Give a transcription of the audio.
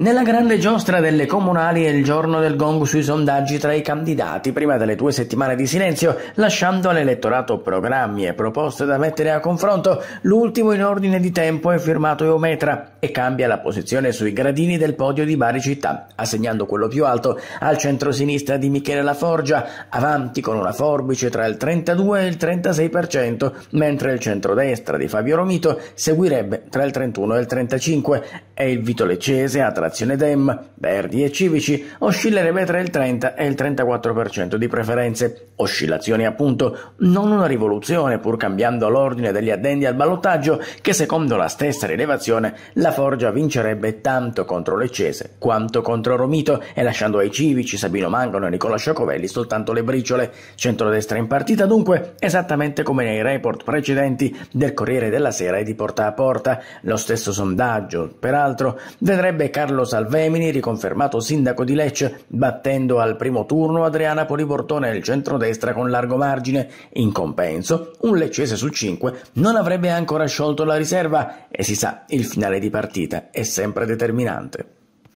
Nella grande giostra delle comunali è il giorno del gong sui sondaggi tra i candidati, prima delle due settimane di silenzio, lasciando all'elettorato programmi e proposte da mettere a confronto. L'ultimo in ordine di tempo è firmato Eometra e cambia la posizione sui gradini del podio di Bari città, assegnando quello più alto al centro-sinistra di Michele Laforgia, avanti con una forbice tra il 32 e il 36%, mentre il centro-destra di Fabio Romito seguirebbe tra il 31 e il 35% e il Vito Leccese ha tratto Fondazione DEM, Verdi e Civici oscillerebbe tra il 30 e il 34% di preferenze. Oscillazioni appunto, non una rivoluzione pur cambiando l'ordine degli addendi al ballottaggio che secondo la stessa rilevazione la Forgia vincerebbe tanto contro Leccese quanto contro Romito e lasciando ai Civici, Sabino Mangano e Nicola Sciacovelli soltanto le briciole. Centrodestra in partita dunque, esattamente come nei report precedenti del Corriere della Sera e di Porta a Porta. Lo stesso sondaggio, peraltro, vedrebbe Carlo Carlo Salvemini, riconfermato sindaco di Lecce, battendo al primo turno Adriana Poliportone del centrodestra con largo margine. In compenso, un leccese su cinque non avrebbe ancora sciolto la riserva e si sa, il finale di partita è sempre determinante.